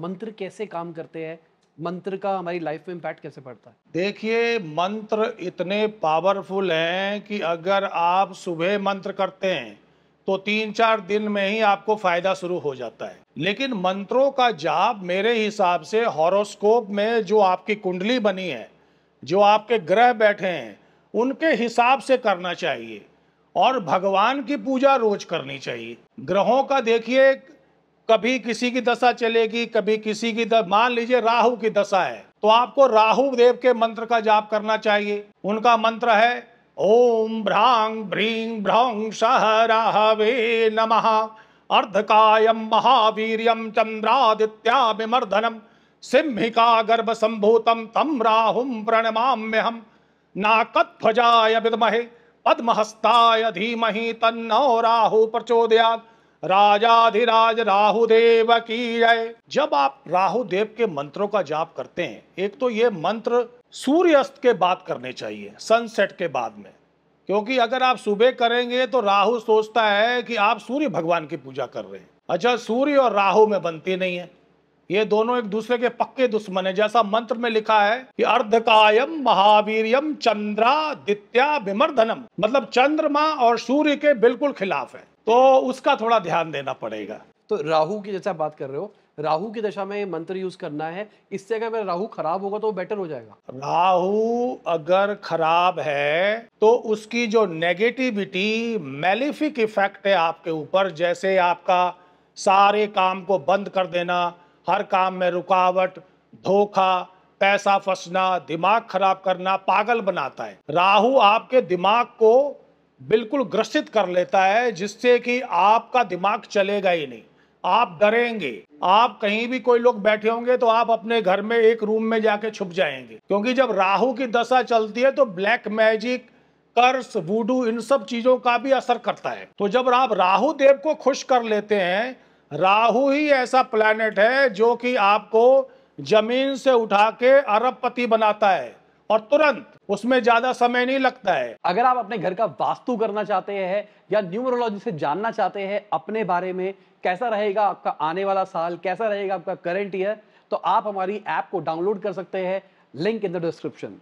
मंत्र कैसे काम करते हैं मंत्र का हमारी लाइफ में इम्पैक्ट कैसे पड़ता है देखिए मंत्र इतने पावरफुल हैं कि अगर आप सुबह मंत्र करते हैं तो तीन चार दिन में ही आपको फायदा शुरू हो जाता है लेकिन मंत्रों का जाप मेरे हिसाब से हॉरोस्कोप में जो आपकी कुंडली बनी है जो आपके ग्रह बैठे हैं उनके हिसाब से करना चाहिए और भगवान की पूजा रोज करनी चाहिए ग्रहों का देखिए कभी किसी की दशा चलेगी कभी किसी की दशा मान लीजिए राहु की दशा है तो आपको राहु देव के मंत्र का जाप करना चाहिए उनका मंत्र है ओम भ्रांग भ्रीं भ्रौ सह राहवे नमः अर्धकायम महावीर चंद्रादित्यामर्दनम सिंहिका गर्भ संभूतम तम राहुम प्रणमाम्य हम नाकत्जा विदमहे पद्महस्ताय धीमहि तन्नो राहु प्रचोदयात् राजाधिराज राहुदेव की जय जब आप राहुदेव के मंत्रों का जाप करते हैं एक तो ये मंत्र सूर्यास्त के बाद करने चाहिए सनसेट के बाद में क्योंकि अगर आप सुबह करेंगे तो राहु सोचता है कि आप सूर्य भगवान की पूजा कर रहे हैं अच्छा सूर्य और राहु में बनती नहीं है ये दोनों एक दूसरे के पक्के दुश्मन है जैसा मंत्र में लिखा है कि अर्धकायम चंद्रा दित्या विमर्दनम मतलब चंद्रमा और सूर्य के बिल्कुल खिलाफ है तो उसका थोड़ा ध्यान देना पड़ेगा तो राहु की जैसे बात कर रहे हो राहु की दशा में ये मंत्र यूज करना है इससे अगर मेरा राहु खराब होगा तो बेटर हो जाएगा राहु अगर खराब है तो उसकी जो नेगेटिविटी मेलिफिक इफेक्ट है आपके ऊपर जैसे आपका सारे काम को बंद कर देना हर काम में रुकावट धोखा पैसा फंसना दिमाग खराब करना पागल बनाता है राहु आपके दिमाग को बिल्कुल ग्रसित कर लेता है जिससे कि आपका दिमाग चलेगा ही नहीं आप डरेंगे आप कहीं भी कोई लोग बैठे होंगे तो आप अपने घर में एक रूम में जाके छुप जाएंगे क्योंकि जब राहु की दशा चलती है तो ब्लैक मैजिक कर्स वूडू इन सब चीजों का भी असर करता है तो जब आप राहु देव को खुश कर लेते हैं राहु ही ऐसा प्लैनेट है जो कि आपको जमीन से उठा के अरबपति बनाता है और तुरंत उसमें ज्यादा समय नहीं लगता है अगर आप अपने घर का वास्तु करना चाहते हैं या न्यूमरोलॉजी से जानना चाहते हैं अपने बारे में कैसा रहेगा आपका आने वाला साल कैसा रहेगा आपका करंट ईयर तो आप हमारी ऐप को डाउनलोड कर सकते हैं लिंक इन द डिस्क्रिप्शन